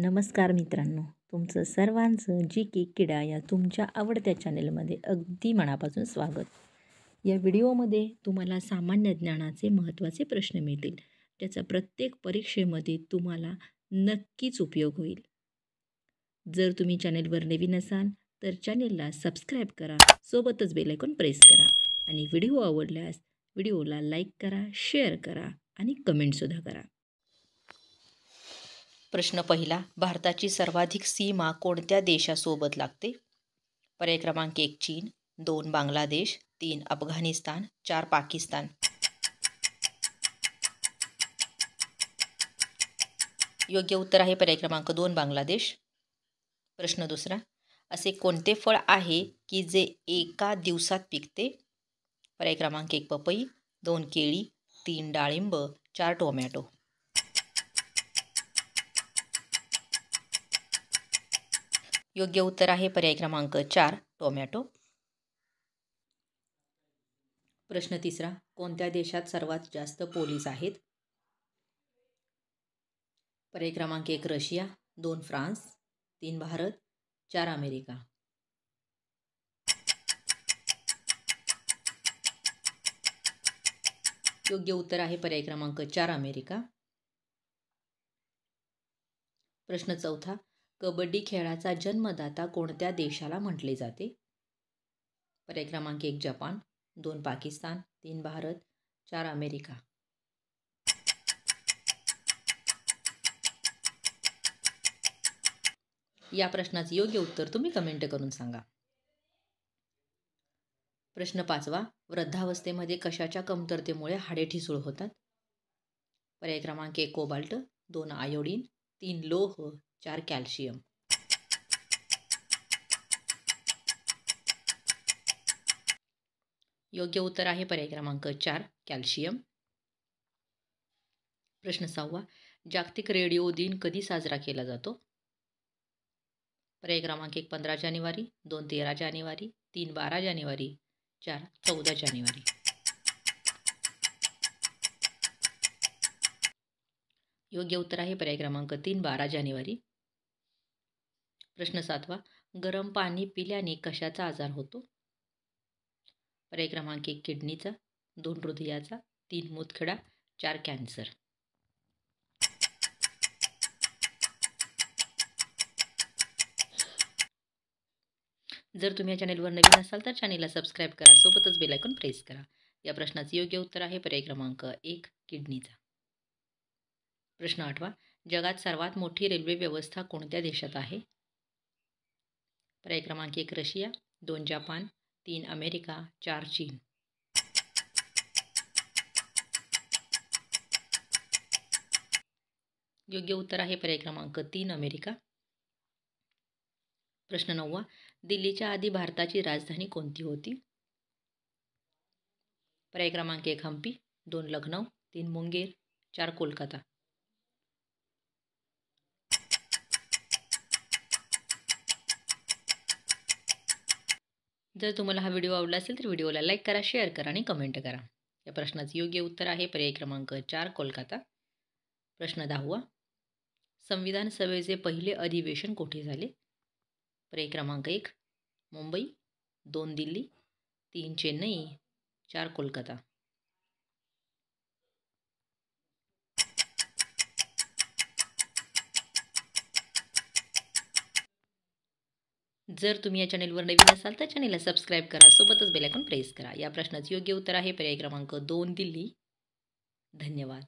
नमस्कार मित्रांनो तुमचं सर्वांचं जी के किडा या तुमच्या आवडत्या चॅनेलमध्ये अगदी मनापासून स्वागत या व्हिडिओमध्ये तुम्हाला सामान्य ज्ञानाचे महत्त्वाचे प्रश्न मिळतील त्याचा प्रत्येक परीक्षेमध्ये तुम्हाला नक्कीच उपयोग होईल जर तुम्ही चॅनेलवर नवीन असाल तर चॅनेलला सबस्क्राईब करा सोबतच बेलायकॉन प्रेस करा आणि व्हिडिओ आवडल्यास व्हिडिओला लाईक करा शेअर करा आणि कमेंटसुद्धा करा प्रश्न पहिला भारताची सर्वाधिक सीमा कोणत्या देशासोबत लागते पर्याय क्रमांक एक चीन दोन बांगलादेश तीन अफगाणिस्तान चार पाकिस्तान योग्य उत्तर आहे पर्याय क्रमांक दोन बांगलादेश प्रश्न दुसरा असे कोणते फळ आहे की जे एका दिवसात पिकते पर्याय क्रमांक एक पपई दोन केळी तीन डाळिंब चार टोमॅटो योग्य उत्तर आहे पर्याय क्रमांक चार टोमॅटो प्रश्न तिसरा कोणत्या देशात सर्वात जास्त पोलीस आहेत पर्याय क्रमांक एक रशिया दोन फ्रान्स तीन भारत चार अमेरिका योग्य उत्तर आहे पर्याय क्रमांक चार अमेरिका प्रश्न चौथा कबड्डी खेळाचा जन्मदाता कोणत्या देशाला म्हटले जाते पर्याय क्रमांक एक जपान दोन पाकिस्तान तीन भारत चार अमेरिका या प्रश्नाचं योग्य उत्तर तुम्ही कमेंट करून सांगा प्रश्न पाचवा वृद्धावस्थेमध्ये कशाच्या कमतरतेमुळे हाडे ठिसूळ होतात पर्याय क्रमांक एक कोबाल्ट दोन आयोडीन तीन लोह चार कॅल्शियम योग्य उत्तर आहे पर्याय क्रमांक चार कॅल्शियम प्रश्न सहावा जागतिक रेडिओ दिन कधी साजरा केला जातो पर्याय क्रमांक एक पंधरा जानेवारी दोन तेरा जानेवारी तीन बारा जानेवारी चार चौदा जानेवारी योग्य उत्तर आहे पर्याय क्रमांक तीन बारा जानेवारी प्रश्न सातवा गरम पाणी पिल्याने कशाचा आजार होतो पर्याय क्रमांक एक किडनीचा दोन हृदयाचा तीन मुतखडा चार कॅन्सर जर तुम्ही या चॅनेलवर नवीन असाल तर चॅनेलला सबस्क्राईब करा सोबतच बेलायकॉन प्रेस करा या प्रश्नाचं योग्य उत्तर आहे पर्याय क्रमांक एक किडनीचा प्रश्न आठवा जगात सर्वात मोठी रेल्वे व्यवस्था कोणत्या देशात आहे पर्याय क्रमांक एक रशिया दोन जपान तीन अमेरिका चार चीन योग्य उत्तर आहे पर्याय क्रमांक तीन अमेरिका प्रश्न नववा दिल्लीच्या आधी भारताची राजधानी कोणती होती पर्याय क्रमांक एक हम्पी दोन लखनौ तीन मुंगेर चार कोलकाता जर तुम्हाला हा व्हिडिओ आवडला असेल तर व्हिडिओला लाईक करा शेअर करा आणि कमेंट करा या प्रश्नाचं योग्य उत्तर आहे पर्याय क्रमांक चार कोलकाता प्रश्न दहावा संविधान सभेचे पहिले अधिवेशन कोठे झाले पर्याय क्रमांक एक मुंबई दोन दिल्ली तीन चेन्नई चार कोलकाता जर तुम्ही या चॅनेलवर नवीन असाल तर चॅनेलला सबस्क्राईब करा सोबतच बेलायकॉन प्रेस करा या प्रश्नाचं योग्य उत्तर आहे पर्याय क्रमांक दोन दिल्ली धन्यवाद